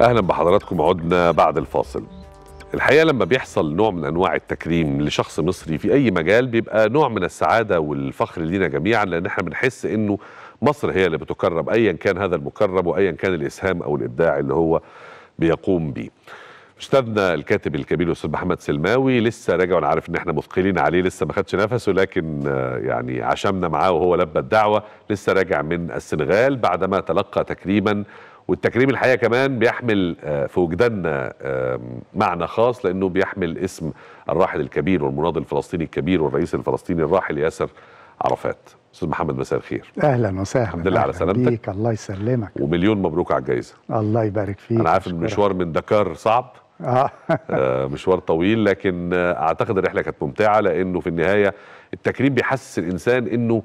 اهلا بحضراتكم عدنا بعد الفاصل الحقيقه لما بيحصل نوع من انواع التكريم لشخص مصري في اي مجال بيبقى نوع من السعاده والفخر لينا جميعا لان احنا بنحس انه مصر هي اللي بتكرم ايا كان هذا المكرم وايا كان الاسهام او الابداع اللي هو بيقوم بيه استاذنا الكاتب الكبير الاستاذ محمد سلماوي لسه راجع وانا عارف ان احنا مثقلين عليه لسه ما خدش نفسه لكن آه، يعني عشمنا معاه وهو لبى الدعوه لسه راجع من السنغال بعدما تلقى تكريما والتكريم الحقيقه كمان بيحمل آه، في وجداننا آه، معنى خاص لانه بيحمل اسم الراحل الكبير والمناضل الفلسطيني الكبير والرئيس الفلسطيني الراحل ياسر عرفات استاذ محمد مساء الخير اهلا وسهلا الحمد لله على سلامتك بيك. الله يسلمك ومليون مبروك على الجائزه الله يبارك فيك انا عارف ان المشوار من دكار صعب آه. آه، مشوار طويل لكن اعتقد الرحله كانت ممتعه لانه في النهايه التكريم بيحسس الانسان انه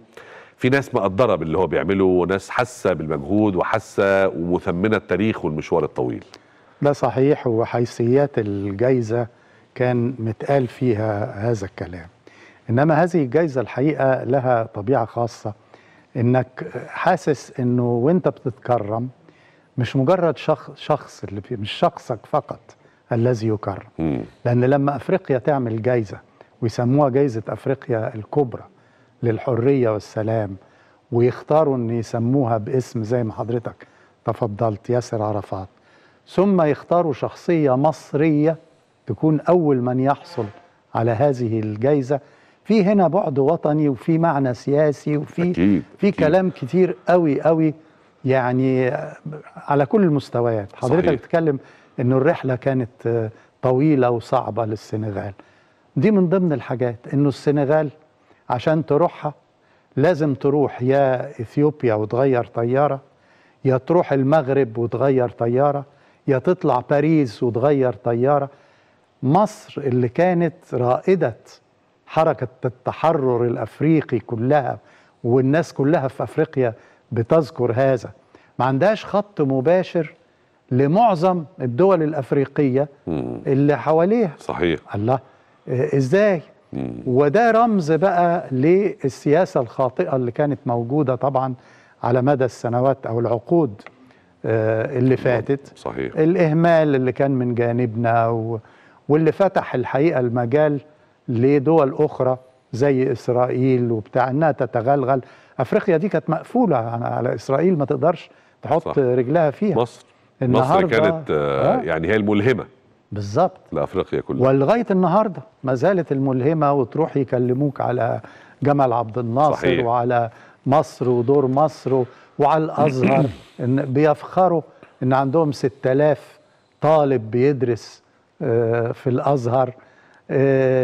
في ناس مقدره باللي هو بيعمله وناس حاسه بالمجهود وحاسه ومثمنه التاريخ والمشوار الطويل ده صحيح وحيثيات الجايزه كان متقال فيها هذا الكلام انما هذه الجايزه الحقيقه لها طبيعه خاصه انك حاسس انه وانت بتتكرم مش مجرد شخص شخص اللي مش شخصك فقط الذي يكرم لأن لما أفريقيا تعمل جايزة ويسموها جايزة أفريقيا الكبرى للحرية والسلام ويختاروا أن يسموها باسم زي ما حضرتك تفضلت ياسر عرفات ثم يختاروا شخصية مصرية تكون أول من يحصل على هذه الجايزة في هنا بعد وطني وفي معنى سياسي وفي أكيد. في أكيد. كلام كتير قوي قوي يعني على كل المستويات حضرتك صحيح. بتتكلم انه الرحله كانت طويله وصعبه للسنغال دي من ضمن الحاجات انه السنغال عشان تروحها لازم تروح يا اثيوبيا وتغير طياره يا تروح المغرب وتغير طياره يا تطلع باريس وتغير طياره مصر اللي كانت رائده حركه التحرر الافريقي كلها والناس كلها في افريقيا بتذكر هذا ما عندهاش خط مباشر لمعظم الدول الافريقيه مم. اللي حواليها صحيح الله إيه، ازاي مم. وده رمز بقى للسياسه الخاطئه اللي كانت موجوده طبعا على مدى السنوات او العقود إيه، اللي فاتت صحيح الاهمال اللي كان من جانبنا و... واللي فتح الحقيقه المجال لدول اخرى زي اسرائيل وبتاع انها تتغلغل افريقيا دي كانت مقفوله على اسرائيل ما تقدرش تحط صح. رجلها فيها مصر مصر كانت آه، آه. يعني هي الملهمه بالظبط لافريقيا كلها ولغايه النهارده ما زالت الملهمه وتروح يكلموك على جمال عبد الناصر صحيح. وعلى مصر ودور مصر وعلى الازهر ان بيفخروا ان عندهم 6000 طالب بيدرس آه، في الازهر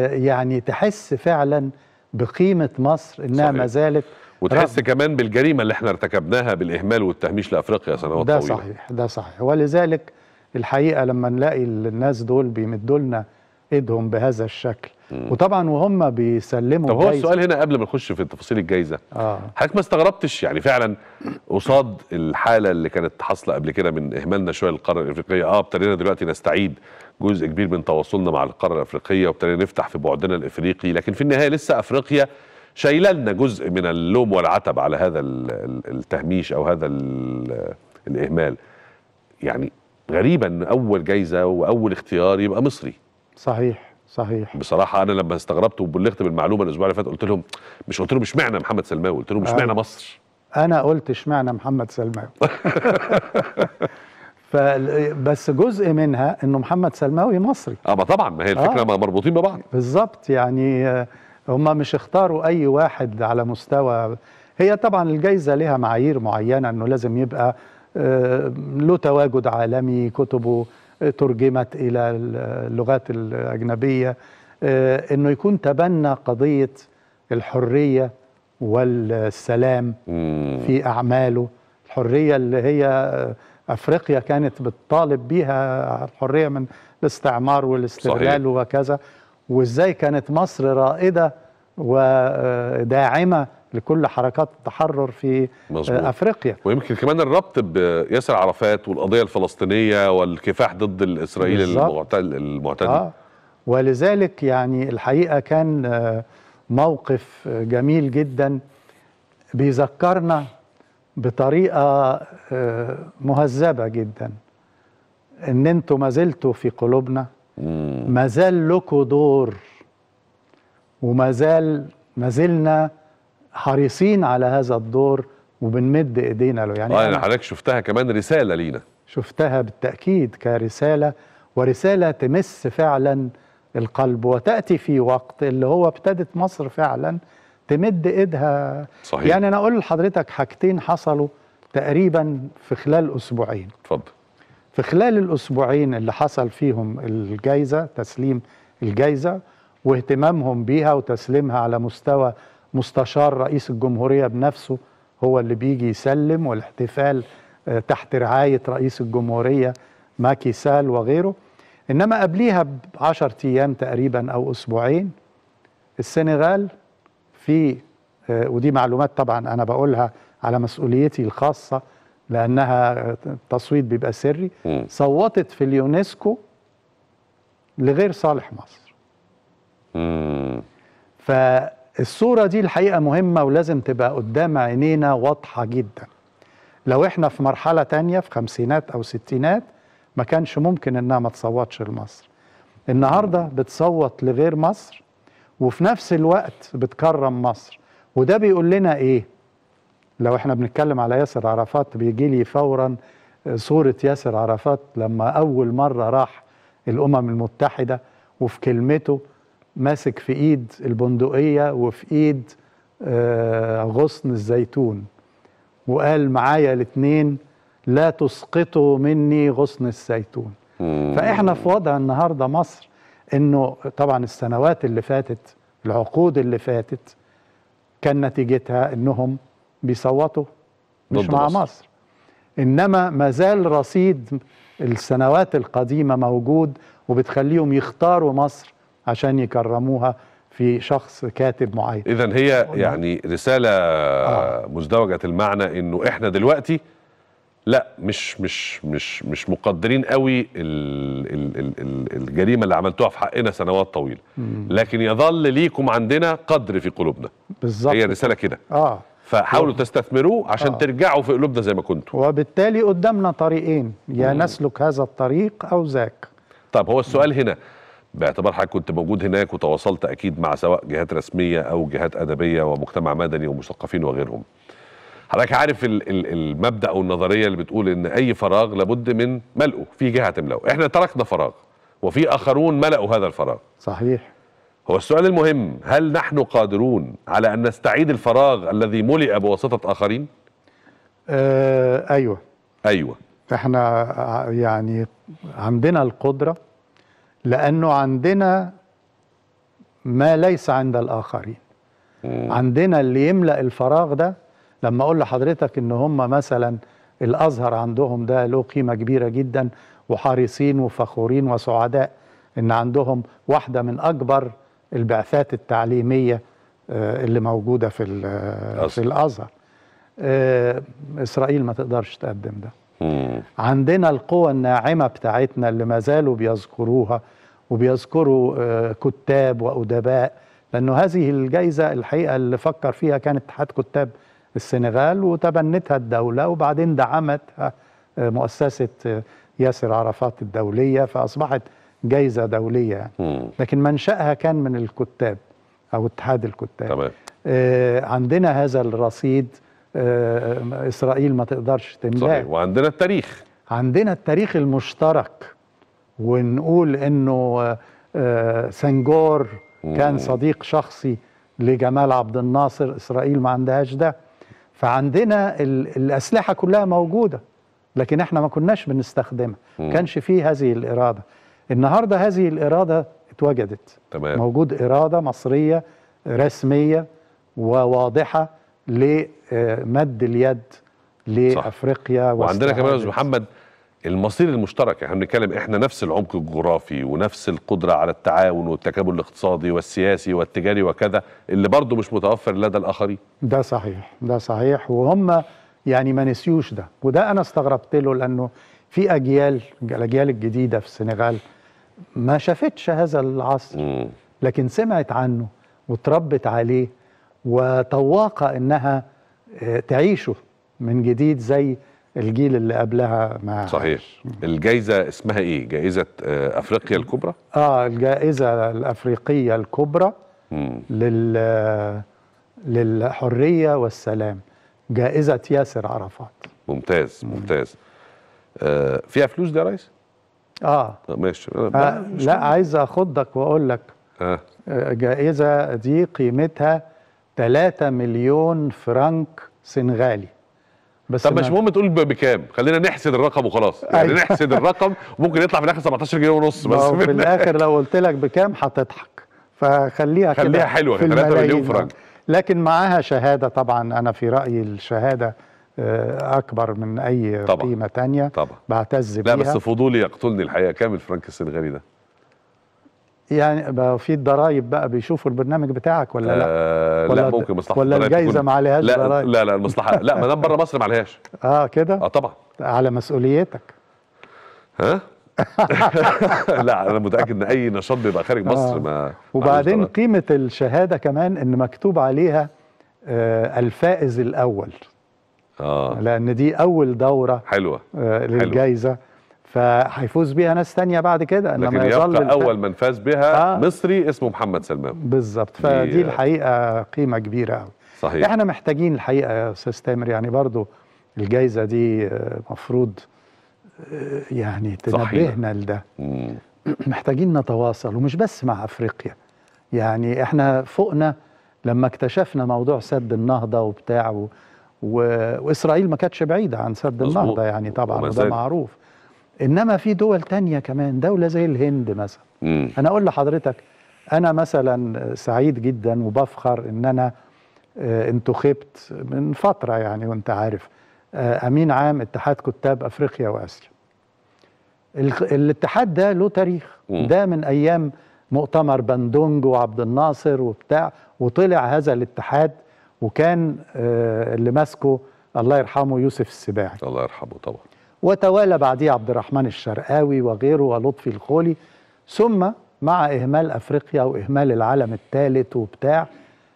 يعني تحس فعلا بقيمه مصر انها ما زالت وتحس رغم. كمان بالجريمه اللي احنا ارتكبناها بالاهمال والتهميش لافريقيا سنوات طويله ده صحيح ده صحيح ولذلك الحقيقه لما نلاقي الناس دول بيمدوا لنا ايدهم بهذا الشكل مم. وطبعا وهم بيسلموا طب هو جايزة. السؤال هنا قبل ما نخش في تفاصيل الجائزه آه. حضرتك ما استغربتش يعني فعلا قصاد الحاله اللي كانت حاصله قبل كده من اهمالنا شويه للقاره الافريقيه اه ابتدينا دلوقتي نستعيد جزء كبير من تواصلنا مع القاره الافريقيه وابتدينا نفتح في بعدنا الافريقي لكن في النهايه لسه افريقيا شايلنا جزء من اللوم والعتب على هذا التهميش او هذا الاهمال يعني غريبا ان اول جايزه واول اختيار يبقى مصري صحيح صحيح بصراحه انا لما استغربت وبلغت بالمعلومه الاسبوع اللي فات قلت لهم مش قلت لهم اشمعنى محمد سلماوي قلت لهم اشمعنى مصر انا قلت اشمعنى محمد سلماوي بس جزء منها انه محمد سلماوي مصري اه ما طبعا ما هي الفكره آه. مربوطين ببعض بالظبط يعني آه هم مش اختاروا اي واحد على مستوى هي طبعا الجايزه لها معايير معينه انه لازم يبقى آه، له تواجد عالمي كتبه آه، ترجمت الى اللغات الاجنبيه آه، انه يكون تبنى قضيه الحريه والسلام في اعماله الحريه اللي هي افريقيا كانت بتطالب بيها الحريه من الاستعمار والاستغلال وكذا وازاي كانت مصر رائده وداعمه لكل حركات التحرر في مزبوط. افريقيا ويمكن كمان الربط بياسر عرفات والقضيه الفلسطينيه والكفاح ضد الاسرائيلي المعتدي آه. ولذلك يعني الحقيقه كان آه، موقف جميل جدا بيذكرنا بطريقه آه، مهذبه جدا ان انتوا ما زلتوا في قلوبنا ما زال لكم دور وما زال ما زلنا حريصين على هذا الدور وبنمد ايدينا له يعني آه، انا حضرتك شفتها كمان رساله لينا شفتها بالتاكيد كرساله ورساله تمس فعلا القلب وتاتي في وقت اللي هو ابتدت مصر فعلا تمد ايدها صحيح يعني انا اقول لحضرتك حاجتين حصلوا تقريبا في خلال اسبوعين اتفضل في خلال الأسبوعين اللي حصل فيهم الجايزة تسليم الجايزة واهتمامهم بيها وتسليمها على مستوى مستشار رئيس الجمهورية بنفسه هو اللي بيجي يسلم والاحتفال آه، تحت رعاية رئيس الجمهورية ماكي سال وغيره إنما قبليها بعشر أيام تقريبا أو أسبوعين السنغال في آه، ودي معلومات طبعا أنا بقولها على مسؤوليتي الخاصة لانها التصويت بيبقى سري مم. صوتت في اليونسكو لغير صالح مصر مم. فالصوره دي الحقيقه مهمه ولازم تبقى قدام عينينا واضحه جدا لو احنا في مرحله تانية في خمسينات او ستينات ما كانش ممكن انها ما تصوتش لمصر النهارده بتصوت لغير مصر وفي نفس الوقت بتكرم مصر وده بيقول لنا ايه لو احنا بنتكلم على ياسر عرفات بيجي لي فورا آه، صورة ياسر عرفات لما أول مرة راح الأمم المتحدة وفي كلمته ماسك في إيد البندقية وفي إيد آه، غصن الزيتون وقال معايا الاثنين لا تسقطوا مني غصن الزيتون فإحنا في وضع النهاردة مصر إنه طبعا السنوات اللي فاتت العقود اللي فاتت كان نتيجتها إنهم بيصوتوا مش مع مصر. مصر انما ما زال رصيد السنوات القديمه موجود وبتخليهم يختاروا مصر عشان يكرموها في شخص كاتب معين اذا هي يعني رساله آه. مزدوجه المعنى انه احنا دلوقتي لا مش مش مش مش مقدرين قوي الـ الـ الـ الجريمه اللي عملتوها في حقنا سنوات طويله لكن يظل ليكم عندنا قدر في قلوبنا بالظبط هي الرساله كده اه فحاولوا تستثمروه عشان آه. ترجعوا في قلوبنا زي ما كنتوا وبالتالي قدامنا طريقين يا مم. نسلك هذا الطريق او ذاك طب هو السؤال هنا باعتبار حضرتك كنت موجود هناك وتواصلت اكيد مع سواء جهات رسميه او جهات ادبيه ومجتمع مدني ومثقفين وغيرهم حضرتك عارف المبدا او النظريه اللي بتقول ان اي فراغ لابد من ملئه في جهه تملؤه احنا تركنا فراغ وفي اخرون ملؤوا هذا الفراغ صحيح هو السؤال المهم هل نحن قادرون على أن نستعيد الفراغ الذي ملئ بواسطة آخرين؟ آه أيوة أيوة احنا يعني عندنا القدرة لأنه عندنا ما ليس عند الآخرين مم. عندنا اللي يملأ الفراغ ده لما أقول لحضرتك إن هم مثلا الأزهر عندهم ده له قيمة كبيرة جدا وحريصين وفخورين وسعداء إن عندهم واحدة من أكبر البعثات التعليميه آه، اللي موجوده في آه، في الازهر آه، اسرائيل ما تقدرش تقدم ده عندنا القوى الناعمه بتاعتنا اللي ما زالوا بيذكروها وبيذكروا كتاب وادباء لانه هذه الجائزه الحقيقه اللي فكر فيها كان اتحاد كتاب السنغال وتبنتها الدوله وبعدين دعمتها مؤسسه ياسر عرفات الدوليه فاصبحت جايزه دوليه يعني لكن منشاها كان من الكتاب او اتحاد الكتاب تمام آه، عندنا هذا الرصيد آه، اسرائيل ما تقدرش تملاه صحيح وعندنا التاريخ عندنا التاريخ المشترك ونقول انه آه، سنجور كان صديق شخصي لجمال عبد الناصر اسرائيل ما عندهاش ده فعندنا الاسلحه كلها موجوده لكن احنا ما كناش بنستخدمها ما كانش فيه هذه الاراده النهارده هذه الاراده اتوجدت تمام. موجود اراده مصريه رسميه وواضحه لمد اليد لافريقيا وعندنا كمان يا استاذ محمد المصير المشترك احنا بنتكلم احنا نفس العمق الجغرافي ونفس القدره على التعاون والتكامل الاقتصادي والسياسي والتجاري وكذا اللي برضه مش متوفر لدى الاخرين ده صحيح ده صحيح وهم يعني ما نسيوش ده وده انا استغربت له لانه في اجيال الاجيال الجديده في السنغال ما شافتش هذا العصر لكن سمعت عنه وتربت عليه وطواقه انها آه، تعيشه من جديد زي الجيل اللي قبلها مع صحيح الجائزة اسمها ايه جائزة آه، افريقيا الكبرى اه الجائزة الافريقية الكبرى لل للحرية والسلام جائزة ياسر عرفات ممتاز ممتاز مم. آه، فيها فلوس ده يا ريس؟ اه ماشي آه لا عايز اخضك واقول لك آه. آه، جائزه دي قيمتها 3 مليون فرنك سنغالي بس طب مش مهم تقول بكام خلينا نحسد الرقم وخلاص يعني أيوة. نحسد الرقم ممكن يطلع في الاخر 17 جنيه ونص بس في الاخر لو قلت لك بكام هتضحك فخليها خليها حلوه 3 مليون فرنك لكن معاها شهاده طبعا انا في رايي الشهاده آه، اكبر من اي طبعًا. قيمه تانية طبعًا. بعتز بيها لا بس فضولي يقتلني الحقيقه كامل فرانك السنغالي ده يعني بقى في الضرايب بقى بيشوفوا البرنامج بتاعك ولا لا؟ آه، ولا لا ممكن مصلحه ولا الجايزه ما عليهاش لا ضرايب لا لا المصلحه لا ما دام بره مصر ما عليهاش اه كده؟ اه طبعا على مسؤوليتك ها؟ لا انا متاكد ان اي نشاط بيبقى خارج مصر آه. ما وبعدين قيمه الشهاده كمان ان مكتوب عليها آه الفائز الاول آه. لان دي اول دوره حلوه آه للجائزه فهيفوز بيها ناس تانية بعد كده انما لكن يبقى الف... اول من فاز بها آه. مصري اسمه محمد سلمان بالظبط فدي الحقيقه قيمه كبيره قوي صحيح احنا محتاجين الحقيقه يا استاذ تامر يعني برضو الجائزه دي آه، مفروض آه، يعني تنبهنا لده محتاجين نتواصل ومش بس مع افريقيا يعني احنا فوقنا لما اكتشفنا موضوع سد النهضه وبتاع و... واسرائيل ما كانتش بعيده عن سد النهضه يعني طبعا وده معروف انما في دول تانية كمان دوله زي الهند مثلا مم. انا اقول لحضرتك انا مثلا سعيد جدا وبفخر ان انا آه، انتخبت من فتره يعني وانت عارف آه، امين عام اتحاد كتاب افريقيا واسيا الاتحاد ده له تاريخ مم. ده من ايام مؤتمر بندونج وعبد الناصر وبتاع وطلع هذا الاتحاد وكان آه، اللي ماسكه الله يرحمه يوسف السباعي الله يرحمه طبعا وتوالى بعديه عبد الرحمن الشرقاوي وغيره ولطفي الخولي ثم مع إهمال أفريقيا وإهمال العالم الثالث وبتاع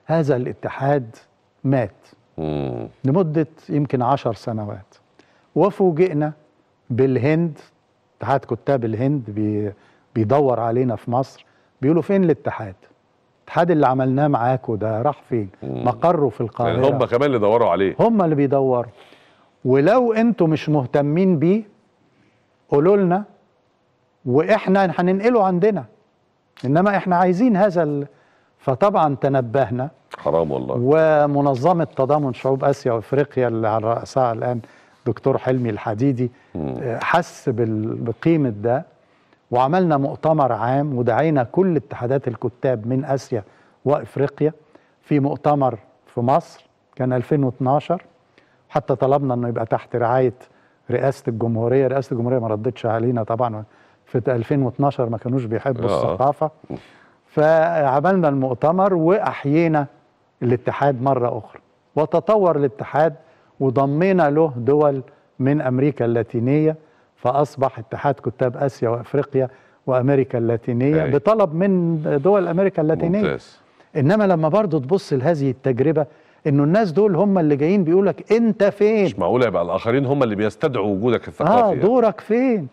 هذا الاتحاد مات مم. لمدة يمكن عشر سنوات وفوجئنا بالهند اتحاد كتاب الهند بيدور علينا في مصر بيقولوا فين الاتحاد الاتحاد اللي عملناه معاكوا ده راح فين مقره في يعني القاهره يعني هم كمان اللي دوروا عليه هم اللي بيدوروا ولو انتوا مش مهتمين بيه قولوا لنا واحنا هننقله عندنا انما احنا عايزين هذا ال... فطبعا تنبهنا حرام والله ومنظمه تضامن شعوب اسيا وافريقيا اللي على راسها الان دكتور حلمي الحديدي حس بقيمه ده وعملنا مؤتمر عام ودعينا كل اتحادات الكتاب من اسيا وافريقيا في مؤتمر في مصر كان 2012 حتى طلبنا انه يبقى تحت رعايه رئاسه الجمهوريه، رئاسه الجمهوريه ما ردتش علينا طبعا في 2012 ما كانوش بيحبوا آه. الثقافه فعملنا المؤتمر واحيينا الاتحاد مره اخرى وتطور الاتحاد وضمينا له دول من امريكا اللاتينيه فأصبح اتحاد كتاب آسيا وأفريقيا وأمريكا اللاتينية أي. بطلب من دول أمريكا اللاتينية ممتاز. إنما لما برضو تبص لهذه التجربة انه الناس دول هم اللي جايين بيقولك انت فين مش معقوله يبقى الاخرين هم اللي بيستدعوا وجودك الثقافي اه يعني. دورك فين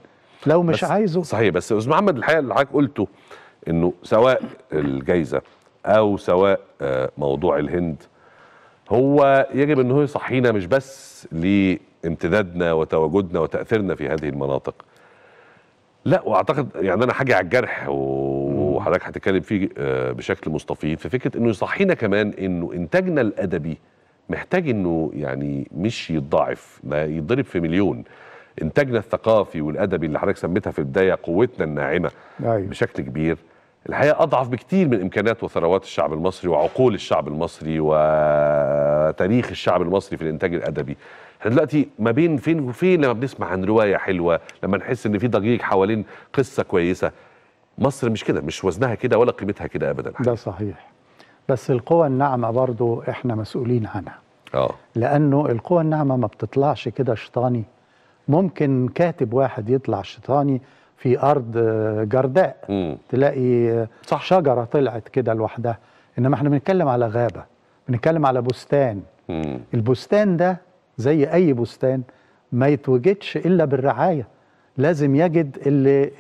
لو مش عايزه صحيح بس استاذ محمد الحقيقه اللي حضرتك قلته انه سواء الجائزه او سواء آه، موضوع الهند هو يجب ان هو يصحينا مش بس امتدادنا وتواجدنا وتاثيرنا في هذه المناطق لا واعتقد يعني انا حاجه على الجرح وحضرتك هتتكلم فيه آه، بشكل مستفيض في فكره انه يصحينا كمان انه انتاجنا الادبي محتاج انه يعني مش يتضاعف ده يتضرب في مليون انتاجنا الثقافي والادبي اللي حضرتك سميتها في البدايه قوتنا الناعمه أيوة. بشكل كبير الحقيقه اضعف بكتير من امكانيات وثروات الشعب المصري وعقول الشعب المصري وتاريخ الشعب المصري في الانتاج الادبي احنا دلوقتي ما بين فين وفين لما بنسمع عن روايه حلوه لما نحس ان في ضجيج حوالين قصه كويسه مصر مش كده مش وزنها كده ولا قيمتها كده ابدا حاجة. ده صحيح بس القوى الناعمه برضو احنا مسؤولين عنها اه لانه القوى الناعمه ما بتطلعش كده شيطاني ممكن كاتب واحد يطلع شيطاني في ارض آه، جرداء مم. تلاقي آه، صح. شجره طلعت كده لوحدها انما احنا بنتكلم على غابه بنتكلم على بستان مم. البستان ده زي أي بستان ما يتوجدش إلا بالرعاية لازم يجد اللي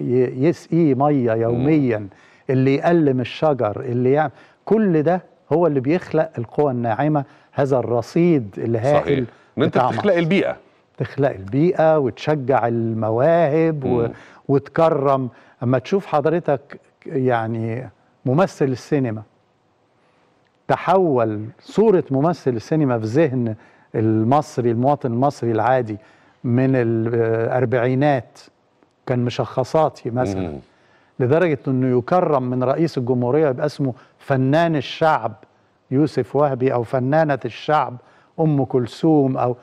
يسقيه مية يوميا اللي يقلم الشجر اللي يعمل كل ده هو اللي بيخلق القوى الناعمة هذا الرصيد الهائل صحيح. ان انت بتخلق البيئة تخلق البيئة وتشجع المواهب و... وتكرم اما تشوف حضرتك يعني ممثل السينما تحول صورة ممثل السينما في ذهن المصري المواطن المصري العادي من الاربعينات كان مشخصاتي مثلا مم. لدرجه انه يكرم من رئيس الجمهوريه يبقى اسمه فنان الشعب يوسف وهبي او فنانه الشعب ام كلثوم او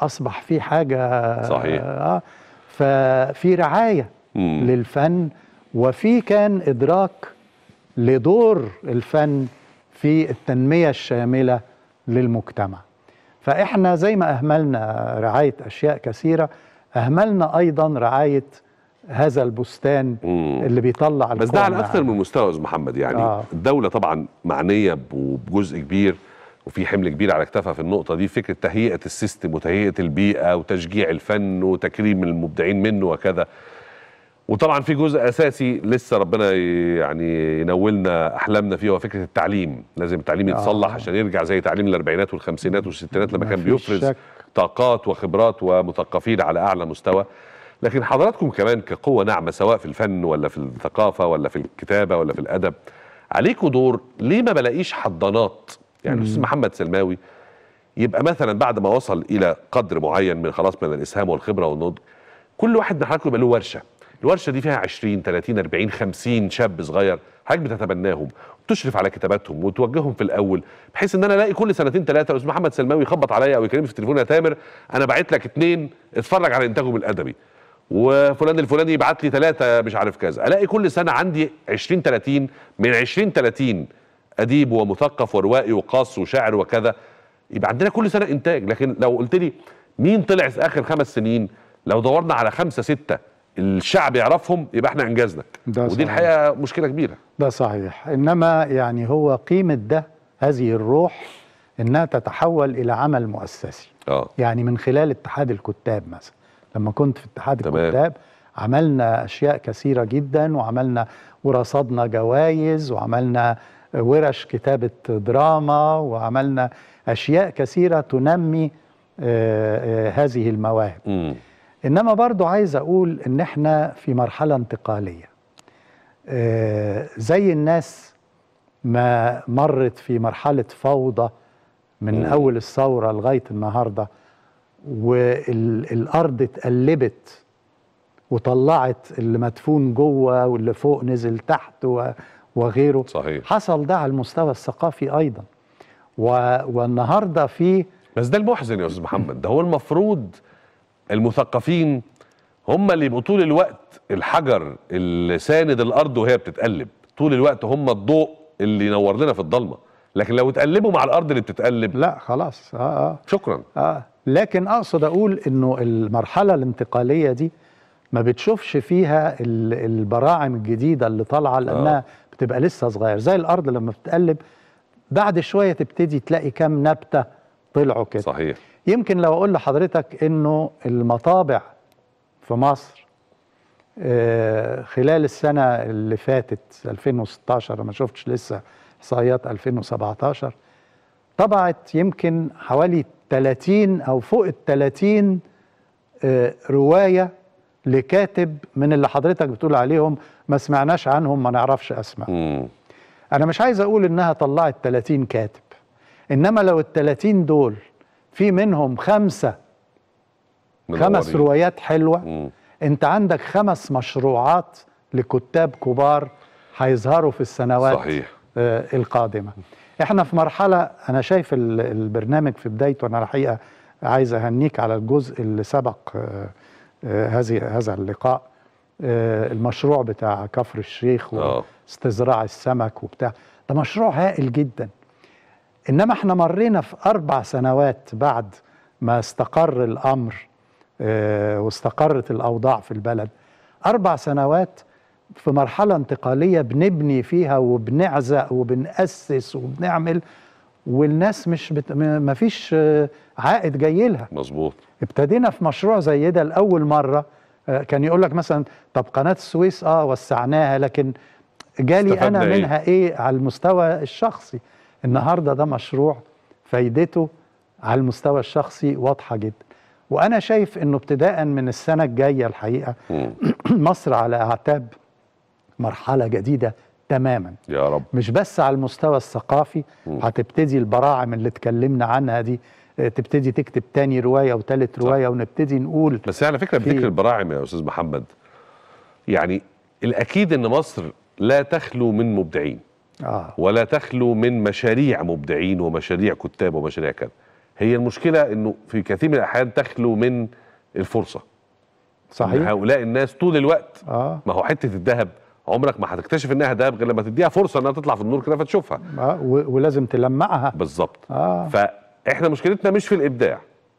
اصبح في حاجه صحيح آه ففي رعايه مم. للفن وفي كان ادراك لدور الفن في التنميه الشامله للمجتمع فإحنا زي ما أهملنا رعاية أشياء كثيرة أهملنا أيضا رعاية هذا البستان مم. اللي بيطلع بس ده على أكثر من مستوى أستاذ محمد يعني آه. الدولة طبعا معنية بجزء كبير وفي حمل كبير على اكتافها في النقطه دي فكره تهيئه السيستم وتهيئه البيئه وتشجيع الفن وتكريم المبدعين منه وكذا وطبعا في جزء اساسي لسه ربنا يعني ينولنا احلامنا فيه هو فكره التعليم لازم التعليم آه. يتصلح عشان يرجع زي تعليم الاربعينات والخمسينات والستينات لما كان بيفرز شك. طاقات وخبرات ومثقفين على اعلى مستوى لكن حضراتكم كمان كقوه ناعمه سواء في الفن ولا في الثقافه ولا في الكتابه ولا في الادب عليكم دور ليه ما بلاقيش حضانات يعني الاستاذ محمد سلماوي يبقى مثلا بعد ما وصل الى قدر معين من خلاص من الاسهام والخبره والنضج كل واحد من حضراتكم يبقى له ورشه الورشه دي فيها 20 30 40 50 شاب صغير حضرتك بتتبناهم وتشرف على كتاباتهم وتوجههم في الاول بحيث ان انا الاقي كل سنتين ثلاثه الاستاذ محمد سلماوي يخبط عليا او يكلمني في التليفون يا تامر انا باعت لك اثنين اتفرج على انتاجهم الادبي وفلان الفلاني يبعت لي ثلاثه مش عارف كذا الاقي كل سنه عندي 20 30 من 20 30 اديب ومثقف وروائي وقاص وشاعر وكذا يبقى عندنا كل سنه انتاج لكن لو قلت لي مين طلع في اخر خمس سنين لو دورنا على خمسه سته الشعب يعرفهم يبقى احنا انجزنا ودي الحقيقه مشكله كبيره ده صحيح انما يعني هو قيمه ده هذه الروح انها تتحول الى عمل مؤسسي أوه. يعني من خلال اتحاد الكتاب مثلا لما كنت في اتحاد تمام. الكتاب عملنا اشياء كثيره جدا وعملنا ورصدنا جوائز وعملنا ورش كتابه دراما وعملنا اشياء كثيره تنمي آآ آه، آآ آه، هذه المواهب انما برضو عايز اقول ان احنا في مرحله انتقاليه آه، زي الناس ما مرت في مرحله فوضى من اول الثوره لغايه النهارده والارض اتقلبت وطلعت اللي مدفون جوه واللي فوق نزل تحت وغيره صحيح. حصل ده على المستوى الثقافي ايضا والنهارده في بس ده المحزن يا استاذ محمد ده هو المفروض المثقفين هم اللي يبقوا طول الوقت الحجر اللي ساند الارض وهي بتتقلب طول الوقت هم الضوء اللي ينور لنا في الضلمه لكن لو اتقلبوا مع الارض اللي بتتقلب لا خلاص اه اه شكرا اه لكن اقصد اقول انه المرحله الانتقاليه دي ما بتشوفش فيها البراعم الجديده اللي طالعه لانها آه. بتبقى لسه صغير زي الارض لما بتتقلب بعد شويه تبتدي تلاقي كام نبته طلعوا كده صحيح يمكن لو اقول لحضرتك انه المطابع في مصر آه، خلال السنه اللي فاتت 2016 ما شفتش لسه احصائيات 2017 طبعت يمكن حوالي 30 او فوق ال 30 آه، روايه لكاتب من اللي حضرتك بتقول عليهم ما سمعناش عنهم ما نعرفش اسماء انا مش عايز اقول انها طلعت 30 كاتب انما لو ال 30 دول في منهم خمسة من خمس روايات حلوة مم. انت عندك خمس مشروعات لكتاب كبار هيظهروا في السنوات صحيح. آه القادمة احنا في مرحلة انا شايف البرنامج في بدايته انا الحقيقة عايز اهنيك على الجزء اللي سبق آه آه هذه هذا اللقاء آه، المشروع بتاع كفر الشيخ آه. واستزراع السمك وبتاع ده مشروع هائل جدا انما احنا مرينا في اربع سنوات بعد ما استقر الامر آه، واستقرت الاوضاع في البلد اربع سنوات في مرحله انتقاليه بنبني فيها وبنعزق وبنأسس وبنعمل والناس مش بت... ما فيش آه، عائد جاي لها مظبوط ابتدينا في مشروع زي ده لاول مره آه، كان يقول لك مثلا طب قناه السويس اه وسعناها لكن جالي انا إيه؟ منها ايه؟, إيه على المستوى الشخصي النهارده ده مشروع فايدته على المستوى الشخصي واضحه جدا وانا شايف انه ابتداء من السنه الجايه الحقيقه مصر على اعتاب مرحله جديده تماما يا رب مش بس على المستوى الثقافي هتبتدي البراعم اللي اتكلمنا عنها دي آه، تبتدي تكتب تاني روايه وتالت روايه صح. ونبتدي نقول بس يعني على فكره بذكر البراعم يا استاذ محمد يعني الاكيد ان مصر لا تخلو من مبدعين آه. ولا تخلو من مشاريع مبدعين ومشاريع كتاب ومشاريع كذا هي المشكلة أنه في كثير من الأحيان تخلو من الفرصة صحيح هؤلاء الناس طول الوقت آه. ما هو حتة الذهب عمرك ما هتكتشف انها دهب غير لما تديها فرصه انها تطلع في النور كده فتشوفها آه ولازم تلمعها بالظبط آه. فاحنا مشكلتنا مش في الابداع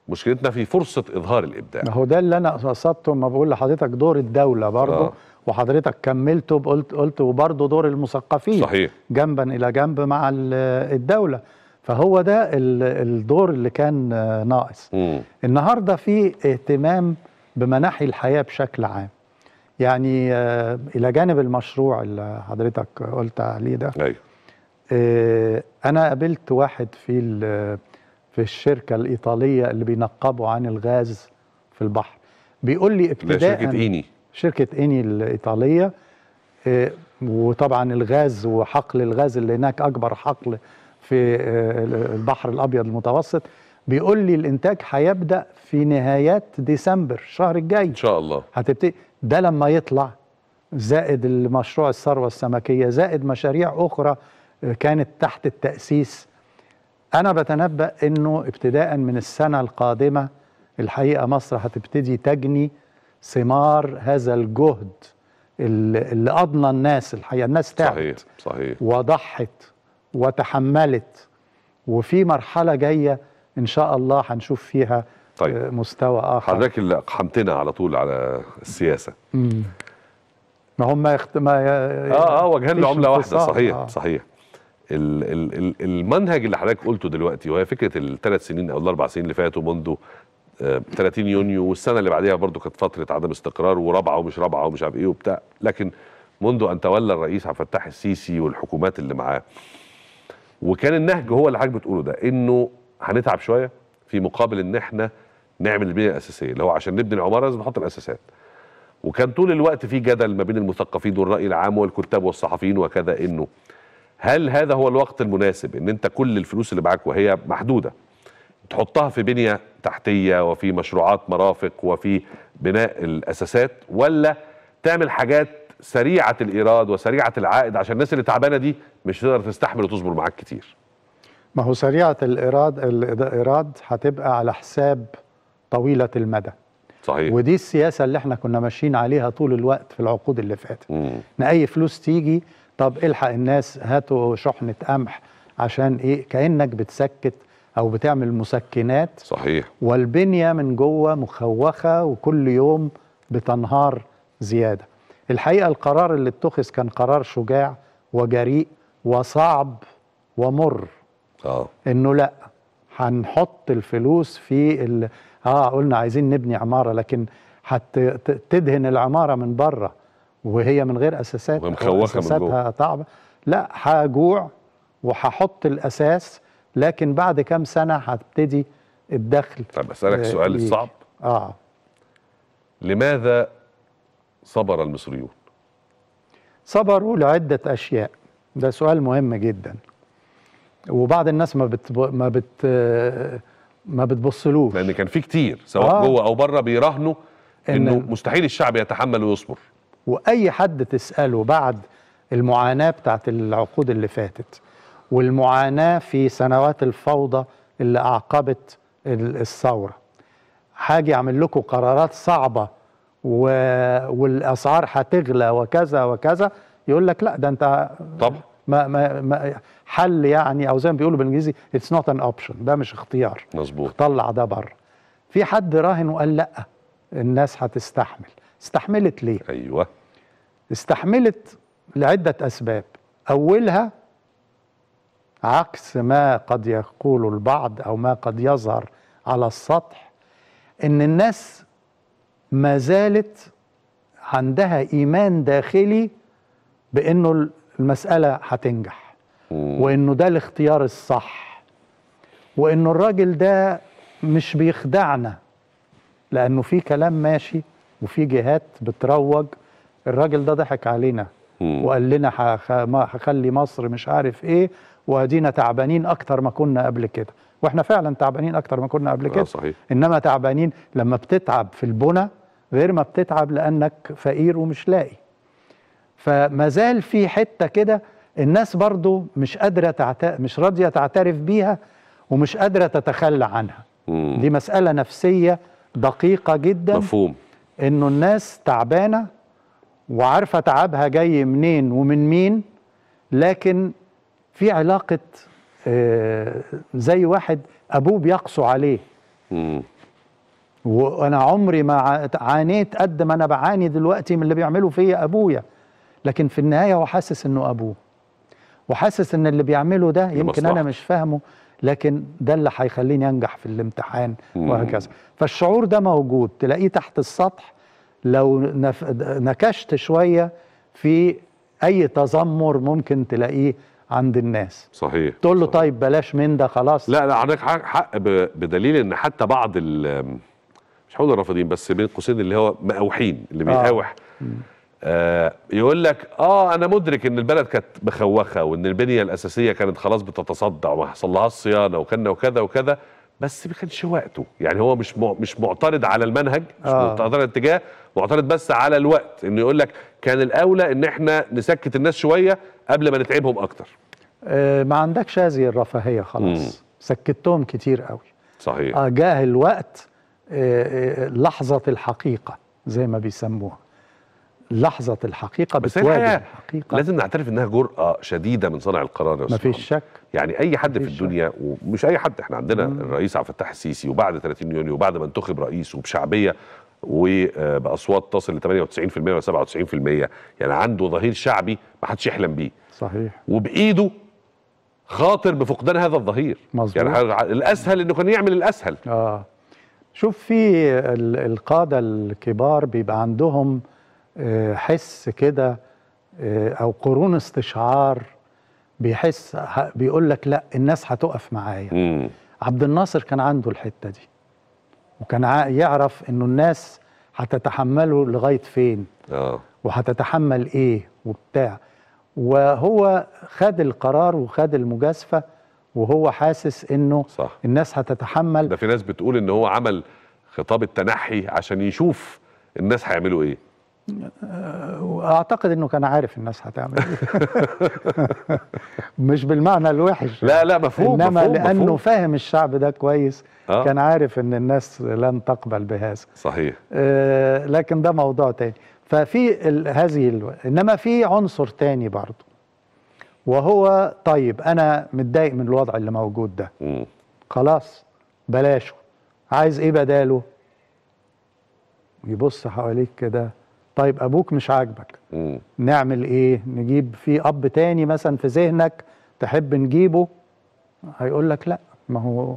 مشكلتنا في فرصه اظهار الابداع ما هو ده اللي انا قصدته لما بقول لحضرتك دور الدوله برضه آه. وحضرتك كملته قلت قلت وبرضه دور المثقفين صحيح جنبا الى جنب مع الدوله فهو ده الدور اللي كان ناقص مم. النهارده في اهتمام بمناحي الحياه بشكل عام يعني آه، الى جانب المشروع اللي حضرتك قلت عليه ده أيوه. آه، انا قابلت واحد في في الشركه الايطاليه اللي بينقبوا عن الغاز في البحر بيقول لي ابتداء شركه ايني شركه اني الايطاليه آه، وطبعا الغاز وحقل الغاز اللي هناك اكبر حقل في آه، البحر الابيض المتوسط بيقول لي الانتاج هيبدا في نهايات ديسمبر الشهر الجاي ان شاء الله هتبتدي ده لما يطلع زائد المشروع الثروه السمكيه زائد مشاريع اخرى آه، كانت تحت التاسيس انا بتنبأ انه ابتداء من السنه القادمه الحقيقه مصر هتبتدي تجني ثمار هذا الجهد اللي أضنى الناس الحقيقة الناس تعبت صحيح صحيح وضحت وتحملت وفي مرحلة جاية إن شاء الله هنشوف فيها طيب. آه، مستوى آخر حضرتك اللي أقحمتنا على طول على السياسة مم. ما هم يخت... ما ي... اه اه وجهان لعمله واحده صحيح آه. صحيح ال ال المنهج اللي حضرتك قلته دلوقتي وهي فكره الثلاث سنين او الاربع سنين اللي فاتوا منذ 30 يونيو والسنه اللي بعديها برضه كانت فتره عدم استقرار ورابعه ومش رابعه ومش عارف ايه وبتاع لكن منذ ان تولى الرئيس عبد الفتاح السيسي والحكومات اللي معاه وكان النهج هو اللي حضرتك بتقوله ده انه هنتعب شويه في مقابل ان احنا نعمل البنيه الاساسيه اللي هو عشان نبني العماره لازم نحط الاساسات وكان طول الوقت في جدل ما بين المثقفين والراي العام والكتاب والصحفيين وكذا انه هل هذا هو الوقت المناسب ان انت كل الفلوس اللي معاك وهي محدوده تحطها في بنية تحتية وفي مشروعات مرافق وفي بناء الأساسات ولا تعمل حاجات سريعة الإيراد وسريعة العائد عشان الناس اللي تعبانة دي مش تقدر تستحمل وتصبر معاك كتير ما هو سريعة الإيراد الإيراد هتبقى على حساب طويلة المدى صحيح ودي السياسة اللي احنا كنا ماشيين عليها طول الوقت في العقود اللي فاتت ان اي فلوس تيجي طب الحق الناس هاتوا شحنة قمح عشان ايه كأنك بتسكت او بتعمل مسكنات صحيح والبنيه من جوه مخوخه وكل يوم بتنهار زياده الحقيقه القرار اللي اتخذ كان قرار شجاع وجريء وصعب ومر اه انه لا هنحط الفلوس في ال... اه قلنا عايزين نبني عماره لكن هتدهن العماره من بره وهي من غير اساسات ومخوخه من جوه لا هجوع وهحط الاساس لكن بعد كام سنه هتبتدي الدخل طب اسالك السؤال آه، الصعب اه لماذا صبر المصريون صبروا لعده اشياء ده سؤال مهم جدا وبعض الناس ما بت ما بت ما بتبصلوش لان كان في كتير سواء آه. جوه او بره بيراهنوا إن انه مستحيل الشعب يتحمل ويصبر واي حد تساله بعد المعاناه بتاعت العقود اللي فاتت والمعاناة في سنوات الفوضى اللي أعقبت الثورة هاجي أعمل لكم قرارات صعبة و... والأسعار هتغلى وكذا وكذا يقول لك لا ده أنت طبعا ما ما ما حل يعني او زي ما بيقولوا بالانجليزي اتس نوت ان اوبشن ده مش اختيار مظبوط طلع ده بره في حد راهن وقال لا الناس هتستحمل استحملت ليه ايوه استحملت لعده اسباب اولها عكس ما قد يقول البعض او ما قد يظهر على السطح ان الناس ما زالت عندها ايمان داخلي بانه المساله هتنجح وانه ده الاختيار الصح وانه الراجل ده مش بيخدعنا لانه في كلام ماشي وفي جهات بتروج الراجل ده ضحك علينا وقال لنا هخلي مصر مش عارف ايه وادينا تعبانين اكتر ما كنا قبل كده واحنا فعلا تعبانين اكتر ما كنا قبل آه، كده صحيح. انما تعبانين لما بتتعب في البنى غير ما بتتعب لانك فقير ومش لاقي فما زال في حته كده الناس برضو مش قادره تعت... مش راضيه تعترف بيها ومش قادره تتخلى عنها مم. دي مساله نفسيه دقيقه جدا مفهوم انه الناس تعبانه وعارفه تعبها جاي منين ومن مين لكن في علاقة آه، زي واحد أبوه بيقسو عليه وأنا عمري ما عانيت قد ما أنا بعاني دلوقتي من اللي بيعمله فيا أبويا لكن في النهاية هو حاسس إنه أبوه وحاسس إن اللي بيعمله ده يمكن أنا مش فاهمه لكن ده اللي هيخليني أنجح في الامتحان وهكذا فالشعور ده موجود تلاقيه تحت السطح لو نكشت شوية في أي تذمر ممكن تلاقيه عند الناس صحيح تقول له صحيح. طيب بلاش من ده خلاص لا لا حضرتك حق, حق بدليل ان حتى بعض مش هقول الرافضين بس بين قوسين اللي هو مقاوحين اللي بيقاوح آه. آه يقول لك اه انا مدرك ان البلد كانت مخوخه وان البنيه الاساسيه كانت خلاص بتتصدع وما حصلهاش صيانه وكنا وكذا وكذا بس ما كانش وقته يعني هو مش مش معترض على المنهج مش آه. معترض على الاتجاه معترض بس على الوقت انه يقول لك كان الاولى ان احنا نسكت الناس شويه قبل ما نتعبهم اكتر آه، ما عندكش هذه الرفاهيه خلاص مم. سكتهم كتير قوي صحيح آه الوقت آه، آه، لحظه الحقيقه زي ما بيسموها لحظة الحقيقة بس الحقيقة الحقيقة لازم نعترف انها جرأة شديدة من صانع القرار يا مفيش شك يعني اي حد في الدنيا ومش اي حد احنا عندنا مم. الرئيس عبد الفتاح السيسي وبعد 30 يونيو وبعد ما انتخب رئيس وبشعبية وباصوات تصل ل 98% ولا 97% يعني عنده ظهير شعبي ما حدش يحلم بيه صحيح وبايده خاطر بفقدان هذا الظهير مظبوط يعني الاسهل انه كان يعمل الاسهل اه شوف في القاده الكبار بيبقى عندهم آه، حس كده آه، او قرون استشعار بيحس بيقول لك لا الناس هتقف معايا عبد الناصر كان عنده الحته دي وكان يعرف انه الناس هتتحمله لغايه فين اه وهتتحمل ايه وبتاع وهو خد القرار وخد المجازفه وهو حاسس انه صح. الناس هتتحمل ده في ناس بتقول ان هو عمل خطاب التنحي عشان يشوف الناس هيعملوا ايه واعتقد انه كان عارف الناس هتعمل ايه مش بالمعنى الوحش لا لا مفهوم انما مفهوم لانه مفهوم. فاهم الشعب ده كويس آه. كان عارف ان الناس لن تقبل بهذا صحيح آه لكن ده موضوع تاني ففي هذه الو... انما في عنصر تاني برضه وهو طيب انا متضايق من الوضع اللي موجود ده م. خلاص بلاشه عايز ايه بداله يبص حواليك كده طيب ابوك مش عاجبك نعمل ايه نجيب في اب تاني مثلا في ذهنك تحب نجيبه هيقول لك لا ما هو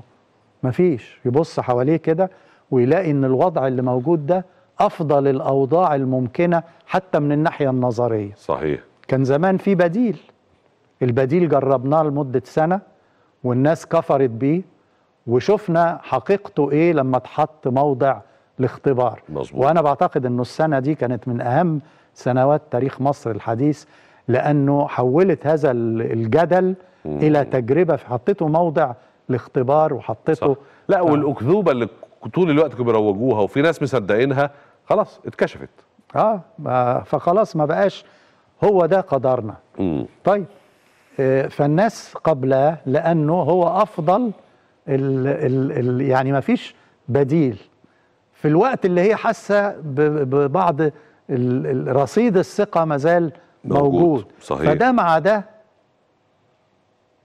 ما فيش يبص حواليه كده ويلاقي ان الوضع اللي موجود ده افضل الاوضاع الممكنه حتى من الناحيه النظريه صحيح كان زمان في بديل البديل جربناه لمده سنه والناس كفرت بيه وشفنا حقيقته ايه لما اتحط موضع الاختبار مزبوط. وانا بعتقد انه السنه دي كانت من اهم سنوات تاريخ مصر الحديث لانه حولت هذا الجدل مم. الى تجربه حطيته موضع الاختبار وحطيته صح. لا ف... آه. والاكذوبه اللي طول الوقت كانوا بيروجوها وفي ناس مصدقينها خلاص اتكشفت اه فخلاص ما بقاش هو ده قدرنا مم. طيب آه، فالناس قبله لانه هو افضل الـ الـ الـ يعني ما فيش بديل في الوقت اللي هي حاسه ببعض رصيد الثقه ما زال موجود, موجود. صحيح. فده مع ده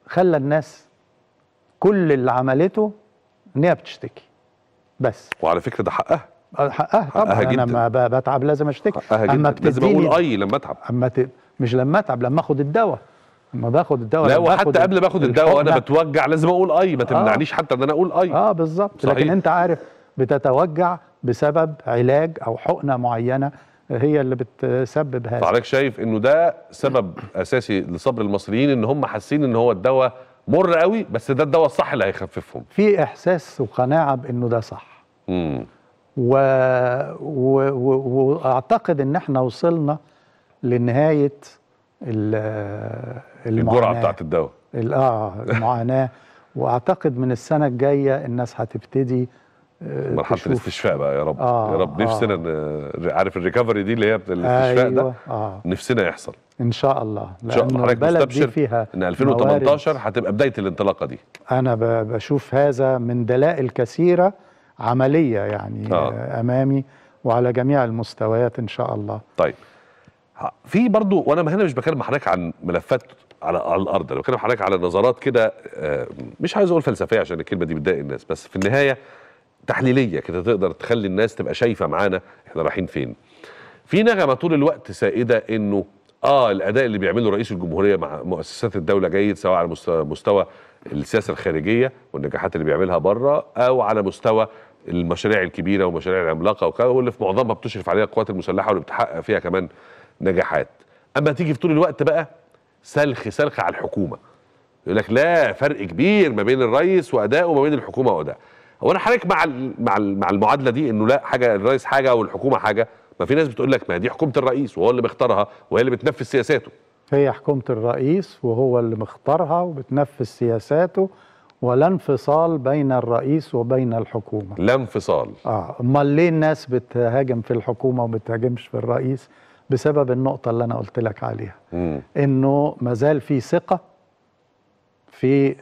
خلى الناس كل اللي عملته ان هي بتشتكي بس وعلى فكره ده حقها آه، حقها طبعا حقها انا لما بتعب لازم اشتكي حقها اما لازم اقول اي لما اتعب اما ت... مش لما اتعب لما اخد الدواء لما باخد الدواء لا وحتى قبل ما اخد الدواء انا بتوجع لازم اقول اي ما تمنعنيش آه. حتى ان انا اقول اي اه بالظبط لكن انت عارف بتتوجع بسبب علاج او حقنه معينه هي اللي بتسبب هذا حضرتك شايف انه ده سبب اساسي لصبر المصريين ان هم حاسين ان هو الدواء مر قوي بس ده الدواء الصح اللي هيخففهم في احساس وقناعه بانه ده صح امم واعتقد و... و... ان احنا وصلنا لنهايه الجرعه بتاعت الدواء اه المعاناه واعتقد من السنه الجايه الناس هتبتدي مرحله الاستشفاء بقى يا رب آه يا رب نفسنا آه عارف الريكفري دي اللي هي الاستشفاء أيوة ده آه نفسنا يحصل ان شاء الله ان شاء الله حضرتك مستبشر فيها ان 2018 هتبقى بدايه الانطلاقه دي انا بشوف هذا من دلائل كثيره عمليه يعني آه. آه. امامي وعلى جميع المستويات ان شاء الله طيب في برضو وانا هنا مش بكلم حضرتك عن ملفات على على الارض انا بكلم حضرتك على نظرات كده آه، مش عايز اقول فلسفيه عشان الكلمه دي بتضايق الناس بس في النهايه تحليليه كده تقدر تخلي الناس تبقى شايفه معانا احنا رايحين فين في نغمه طول الوقت سائده انه اه الاداء اللي بيعمله رئيس الجمهوريه مع مؤسسات الدوله جيد سواء على مستوى السياسه الخارجيه والنجاحات اللي بيعملها بره او على مستوى المشاريع الكبيره والمشاريع العملاقه وكذا واللي في معظمها بتشرف عليها القوات المسلحه واللي بتحقق فيها كمان نجاحات اما تيجي في طول الوقت بقى سلخ سلخ على الحكومه يقول لك لا فرق كبير ما بين الرئيس وادائه وما بين الحكومه وأداءه هو انا حضرتك مع مع مع المعادله دي انه لا حاجه الرئيس حاجه والحكومه حاجه ما في ناس بتقول لك ما دي حكومه الرئيس وهو اللي بيختارها وهي اللي بتنفذ سياساته هي حكومه الرئيس وهو اللي مختارها وبتنفذ سياساته ولا انفصال بين الرئيس وبين الحكومه لا انفصال اه امال ليه الناس بتهاجم في الحكومه وما بتهاجمش في الرئيس بسبب النقطه اللي انا قلت لك عليها مم. انه مازال في ثقه في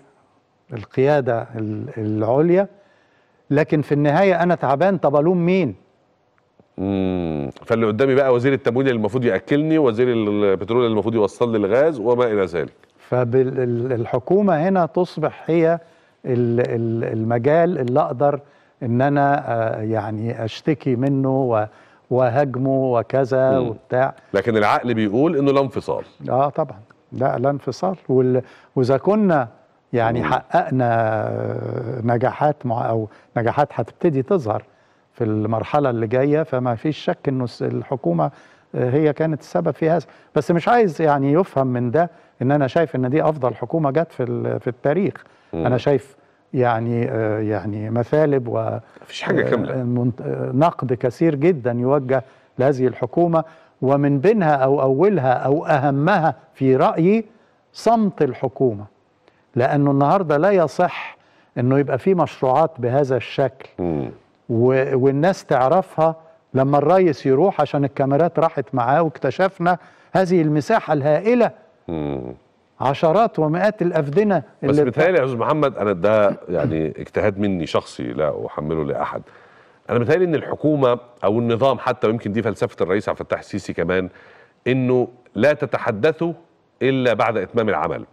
القياده العليا لكن في النهايه انا تعبان طب الوم مين؟ امم فاللي قدامي بقى وزير التموين اللي المفروض ياكلني وزير البترول اللي المفروض يوصل لي الغاز وما الى ذلك فالحكومه هنا تصبح هي المجال اللي اقدر ان انا آه، يعني اشتكي منه وهاجمه وكذا مم. وبتاع لكن العقل بيقول انه لا انفصال اه طبعا لا لا انفصال واذا كنا يعني حققنا نجاحات او نجاحات هتبتدي تظهر في المرحله اللي جايه فما فيش شك انه الحكومه آه، هي كانت السبب في هذا بس مش عايز يعني يفهم من ده ان انا شايف ان دي افضل حكومه جت في في التاريخ مم. انا شايف يعني آه، يعني مثالب و مفيش حاجه آه، كامله نقد كثير جدا يوجه لهذه الحكومه ومن بينها او اولها او اهمها في رايي صمت الحكومه لأنه النهاردة لا يصح أنه يبقى في مشروعات بهذا الشكل و... والناس تعرفها لما الرئيس يروح عشان الكاميرات راحت معاه واكتشفنا هذه المساحة الهائلة مم. عشرات ومئات الأفدنة اللي بس بتهيألي يا أستاذ محمد أنا ده يعني اجتهاد مني شخصي لا أحمله لأحد أنا بتهيألي إن الحكومة أو النظام حتى ويمكن دي فلسفة الرئيس عبد الفتاح السيسي كمان إنه لا تتحدثوا إلا بعد إتمام العمل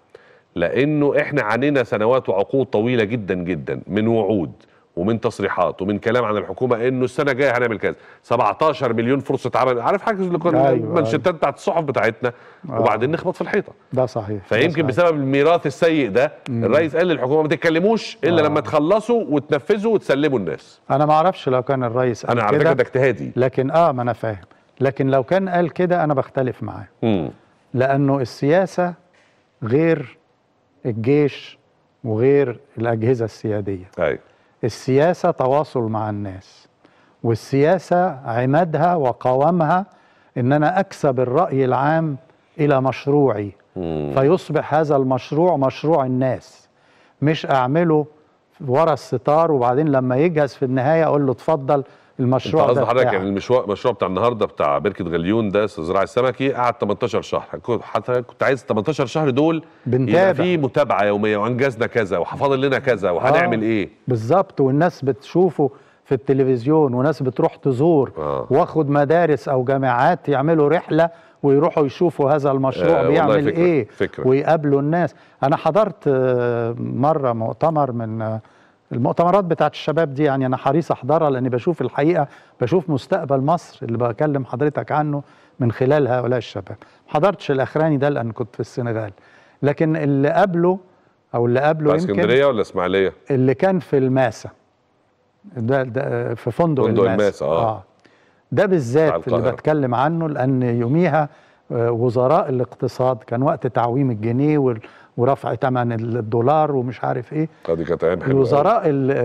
لانه احنا عانينا سنوات وعقود طويله جدا جدا من وعود ومن تصريحات ومن كلام عن الحكومه انه السنه الجايه هنعمل كذا 17 مليون فرصه عمل عارف حاجه اللي كنا أيوة، أيوة. المنشطات بتاعت الصحف بتاعتنا آه. وبعدين نخبط في الحيطه ده صحيح فيمكن ده صحيح. بسبب الميراث السيء ده مم. الرئيس قال للحكومه ما تتكلموش الا آه. لما تخلصوا وتنفذوا وتسلموا الناس انا ما اعرفش لو كان الرئيس قال انا على فكره ده اجتهادي لكن اه ما انا فاهم لكن لو كان قال كده انا بختلف معاه لانه السياسه غير الجيش وغير الأجهزة السيادية أي. السياسة تواصل مع الناس والسياسة عمادها وقوامها أن أنا أكسب الرأي العام إلى مشروعي مم. فيصبح هذا المشروع مشروع الناس مش أعمله ورا الستار وبعدين لما يجهز في النهاية أقول له اتفضل المشروع انت قصدي حضرتك يعني المشروع المشروع بتاع النهارده بتاع بركه غليون ده الزراعي السمكي قعد 18 شهر حضرتك كنت عايز 18 شهر دول بنتابع يبقى في متابعه يوميه وانجزنا كذا وحفاضل لنا كذا وهنعمل آه ايه بالظبط والناس بتشوفه في التلفزيون وناس بتروح تزور آه. واخد مدارس او جامعات يعملوا رحله ويروحوا يشوفوا هذا المشروع آه بيعمل فكرة ايه فكرة. ويقابلوا الناس انا حضرت آه، مره مؤتمر من آه، المؤتمرات بتاعت الشباب دي يعني انا حريص احضرها لاني بشوف الحقيقه بشوف مستقبل مصر اللي بكلم حضرتك عنه من خلال هؤلاء الشباب ما حضرتش الاخراني ده لان كنت في السنغال لكن اللي قبله او اللي قبله يمكن اسكندريه ولا اسماعيليه اللي كان في الماسه ده, ده في فندق, فندق الماسه, الماسة آه. اه ده بالذات اللي بتكلم عنه لان يوميها آه، وزراء الاقتصاد كان وقت تعويم الجنيه وال ورفع ثمن الدولار ومش عارف ايه دي كانت ايام حلوه الوزراء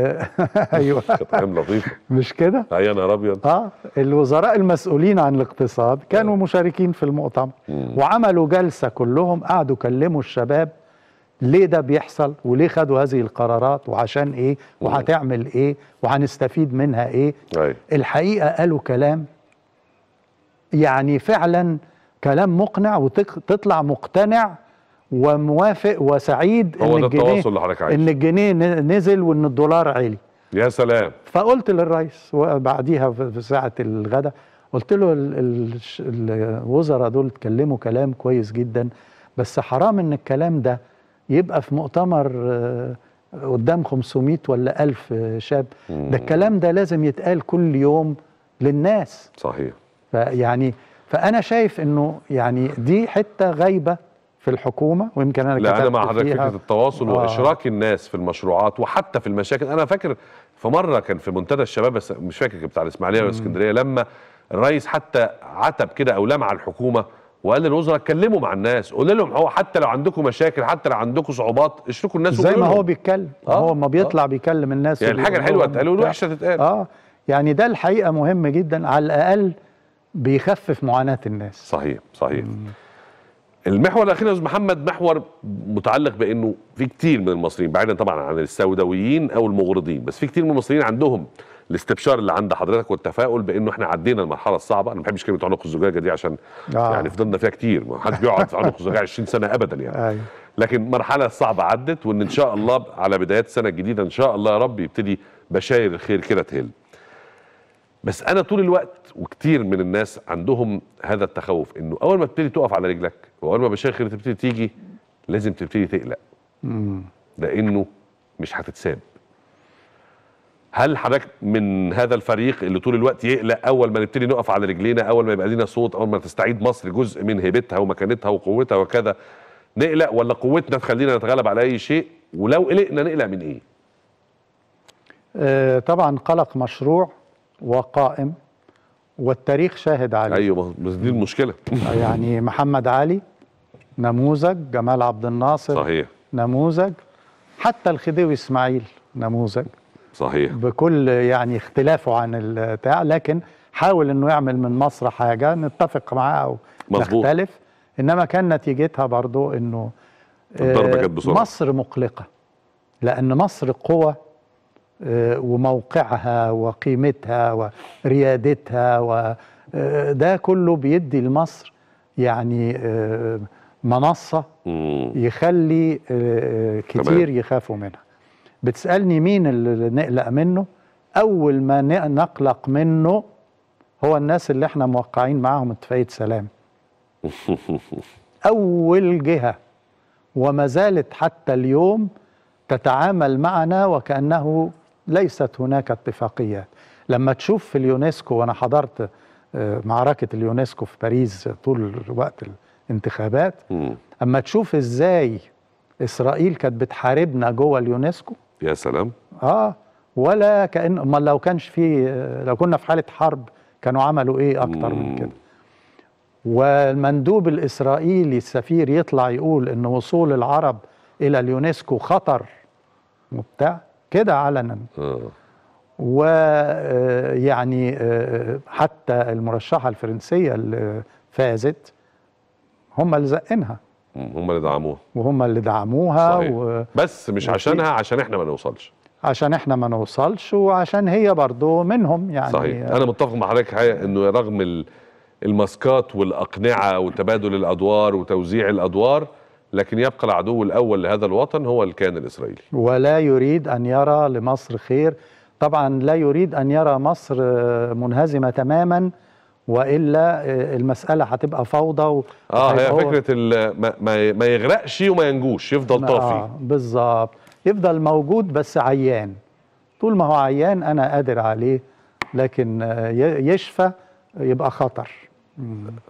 ايوه كانت ايام لطيفه مش كده؟ يا نهار ابيض اه الوزراء المسؤولين عن الاقتصاد كانوا آه. مشاركين في المؤتمر وعملوا جلسه كلهم قعدوا كلموا الشباب ليه ده بيحصل وليه خدوا هذه القرارات وعشان ايه وهتعمل ايه وهنستفيد منها ايه أي. الحقيقه قالوا كلام يعني فعلا كلام مقنع وتطلع مقتنع وموافق وسعيد هو ان ده الجنيه التواصل اللي حضرتك عايزه ان الجنيه نزل وان الدولار عالي يا سلام فقلت للرئيس بعديها في ساعه الغداء قلت له الوزراء دول اتكلموا كلام كويس جدا بس حرام ان الكلام ده يبقى في مؤتمر آه، قدام 500 ولا 1000 شاب ده الكلام ده لازم يتقال كل يوم للناس صحيح فيعني فانا شايف انه يعني دي حته غايبه في الحكومه ويمكن انا لا انا مع حضرتك فكره التواصل آه. واشراك الناس في المشروعات وحتى في المشاكل انا فاكر في مره كان في منتدى الشباب بس مش فاكر كان بتاع الاسماعيليه ولا اسكندريه لما الرئيس حتى عتب كده او لمع الحكومه وقال للوزراء اتكلموا مع الناس قول لهم هو حتى لو عندكم مشاكل حتى لو عندكم صعوبات اشركوا الناس زي ما هو بيتكلم آه. هو ما بيطلع آه. بيكلم الناس يعني الحاجه الحلوه تتقال والوحشه تتقال اه يعني ده الحقيقه مهم جدا على الاقل بيخفف معاناه الناس صحيح صحيح مم. المحور الاخير يا استاذ محمد محور متعلق بانه في كتير من المصريين بعيدا طبعا عن السوداويين او المغرضين بس في كتير من المصريين عندهم الاستبشار اللي عند حضرتك والتفاؤل بانه احنا عدينا المرحله الصعبه انا ما بحبش كلمه عنق الزجاجه دي عشان آه. يعني فضلنا فيها كتير ما حد بيقعد في عنق الزجاجه 20 سنه ابدا يعني أي. أيوه. لكن مرحله صعبه عدت وان ان شاء الله على بدايات السنه الجديده ان شاء الله يا رب يبتدي بشاير الخير كده تهل بس انا طول الوقت وكتير من الناس عندهم هذا التخوف انه اول ما تبتدي تقف على رجلك واول ما مشاكل تبتدي تيجي لازم تبتدي تقلق لانه مش هتتساب هل حضرتك من هذا الفريق اللي طول الوقت يقلق اول ما نبتدي نقف على رجلينا اول ما يبقى لينا صوت اول ما تستعيد مصر جزء من هيبتها ومكانتها وقوتها وكذا نقلق ولا قوتنا تخلينا نتغلب على اي شيء ولو قلقنا نقلق من ايه آه، طبعا قلق مشروع وقائم والتاريخ شاهد عليه ايوه بس دي المشكله يعني محمد علي نموذج جمال عبد الناصر صحيح نموذج حتى الخديوي اسماعيل نموذج صحيح بكل يعني اختلافه عن البتاع لكن حاول انه يعمل من مصر حاجه نتفق معاه او مزبوط. نختلف انما كان نتيجتها برضو انه الضربه كانت آه، بسرعه مصر مقلقه لان مصر قوه آه، وموقعها وقيمتها وريادتها وده آه، كله بيدي لمصر يعني آه، منصة يخلي كتير يخافوا منها بتسألني مين اللي نقلق منه أول ما نقلق منه هو الناس اللي احنا موقعين معاهم اتفاقية سلام أول جهة وما زالت حتى اليوم تتعامل معنا وكأنه ليست هناك اتفاقيات لما تشوف في اليونسكو وانا حضرت آه، معركه اليونسكو في باريس طول وقت الانتخابات اما تشوف ازاي اسرائيل كانت بتحاربنا جوه اليونسكو يا سلام اه ولا كان امال لو كانش في لو كنا في حاله حرب كانوا عملوا ايه اكتر من كده والمندوب الاسرائيلي السفير يطلع يقول ان وصول العرب الى اليونسكو خطر وبتاع كده علنا آه. ويعني آه، آه، حتى المرشحة الفرنسية اللي فازت هم اللي زقنها هم اللي دعموها وهم اللي دعموها صحيح. و... بس مش عشانها عشان احنا ما نوصلش عشان احنا ما نوصلش وعشان هي برضو منهم يعني صحيح انا متفق مع حضرتك حقيقه انه رغم الماسكات والاقنعه وتبادل الادوار وتوزيع الادوار لكن يبقى العدو الأول لهذا الوطن هو الكيان الإسرائيلي ولا يريد أن يرى لمصر خير طبعا لا يريد أن يرى مصر منهزمة تماما والا المساله هتبقى فوضى اه هي فكره ما, ما يغرقش وما ينجوش يفضل طافي آه بالظبط يفضل موجود بس عيان طول ما هو عيان انا قادر عليه لكن يشفى يبقى خطر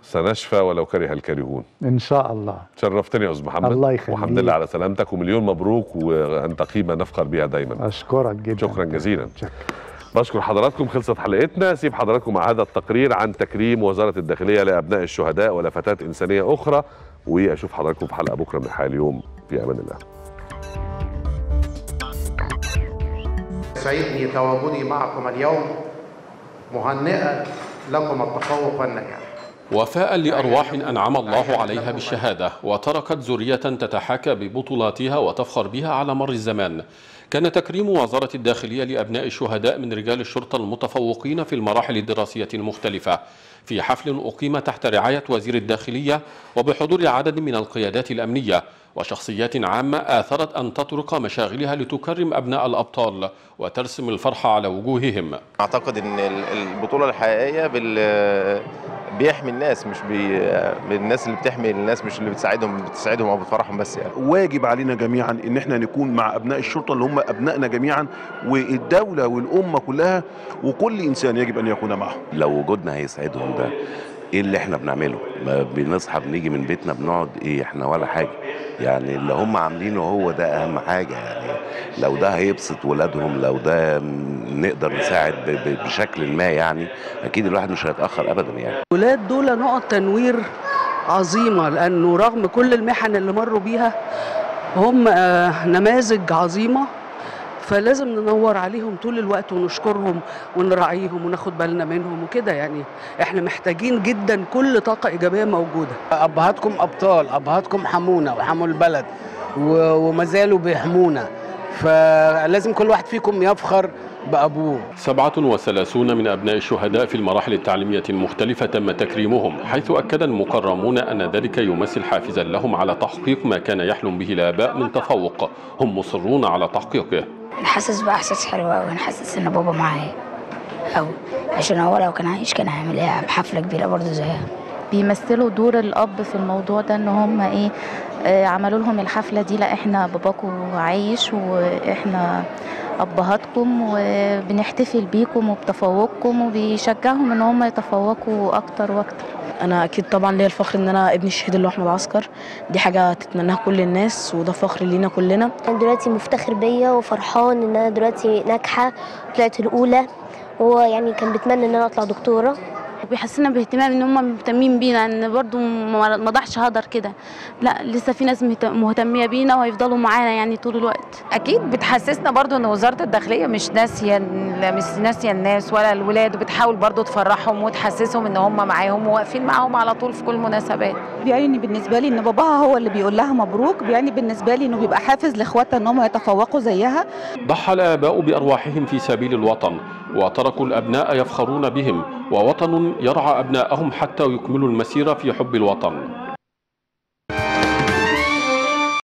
سنشفى ولو كره الكارهون ان شاء الله شرفتني يا استاذ محمد الله يخليك وحمد لله على سلامتك ومليون مبروك وانت قيمه نفخر بها دايما اشكرك جدا شكرا جزيلا شكرا. بشكر حضراتكم خلصت حلقتنا سيب حضراتكم مع هذا التقرير عن تكريم وزاره الداخليه لابناء الشهداء ولفتات انسانيه اخرى واشوف حضراتكم في حلقه بكره من حال اليوم في امان الله سعيدني تواجدي معكم اليوم مهنئا لكم التفوق والنجاح وفاء لأرواح أنعم الله عليها بالشهادة وتركت زرية تتحاكى ببطولاتها وتفخر بها على مر الزمان كان تكريم وزارة الداخلية لأبناء الشهداء من رجال الشرطة المتفوقين في المراحل الدراسية المختلفة في حفل أقيم تحت رعاية وزير الداخلية وبحضور عدد من القيادات الأمنية وشخصيات عامة آثرت أن تطرق مشاغلها لتكرم أبناء الأبطال وترسم الفرحة على وجوههم أعتقد أن البطولة الحقيقية بال بيحمي الناس مش بي... آه، الناس اللي بتحمي الناس مش اللي بتساعدهم بتساعدهم او بتفرحهم بس يعني واجب علينا جميعا ان احنا نكون مع ابناء الشرطه اللي هم ابنائنا جميعا والدوله والامه كلها وكل انسان يجب ان يكون معهم لو وجودنا هيسعدهم ده ايه اللي احنا بنعمله بنصحى بنيجي من بيتنا بنقعد ايه احنا ولا حاجه يعني اللي هم عاملينه هو ده اهم حاجه يعني لو ده هيبسط ولادهم لو ده نقدر نساعد بشكل ما يعني اكيد الواحد مش هيتاخر ابدا يعني الولاد دول نقط تنوير عظيمه لانه رغم كل المحن اللي مروا بيها هم آه، نماذج عظيمه فلازم ننور عليهم طول الوقت ونشكرهم ونراعيهم وناخد بالنا منهم وكده يعني احنا محتاجين جدا كل طاقه ايجابيه موجوده ابهاتكم ابطال ابهاتكم حمونا وحموا البلد وما زالوا بيحمونا فلازم كل واحد فيكم يفخر بأبوه 37 من أبناء الشهداء في المراحل التعليمية المختلفة تم تكريمهم حيث أكد المكرمون أن ذلك يمثل حافزا لهم على تحقيق ما كان يحلم به الآباء من تفوق هم مصرون على تحقيقه حاسس بإحساس حلو ونحسس حاسس إن بابا معايا أو عشان هو لو كان عايش كان هيعمل إيه بحفلة كبيرة برضه زيها بيمثلوا دور الاب في الموضوع ده ان هم ايه آه، عملوا لهم الحفله دي لا احنا باباكو عايش واحنا ابهاتكم وبنحتفل بيكم وبتفوقكم وبيشجعهم ان هم يتفوقوا اكتر واكتر انا اكيد طبعا ليا الفخر ان انا ابن الشهيد اللي هو احمد عسكر دي حاجه تتمناها كل الناس وده فخر لينا كلنا انا دلوقتي مفتخر بيا وفرحان ان انا دلوقتي ناجحه طلعت الاولى يعني كان بيتمنى ان انا اطلع دكتوره وبيحسسنا باهتمام ان هم مهتمين بينا ان برضو ما ضاعش هدر كده لا لسه في ناس مهتميه بينا وهيفضلوا معانا يعني طول الوقت اكيد بتحسسنا برضو ان وزاره الداخليه مش ناسيه مش ناسيه الناس ولا الولاد وبتحاول برضو تفرحهم وتحسسهم ان هم معاهم وواقفين معاهم على طول في كل المناسبات بيعني بالنسبه لي ان باباها هو اللي بيقول لها مبروك بيعني بالنسبه لي انه بيبقى حافز لاخواتها ان هم يتفوقوا زيها ضحى الاباء بارواحهم في سبيل الوطن وتركوا الأبناء يفخرون بهم ووطن يرعى أبناءهم حتى يكملوا المسيرة في حب الوطن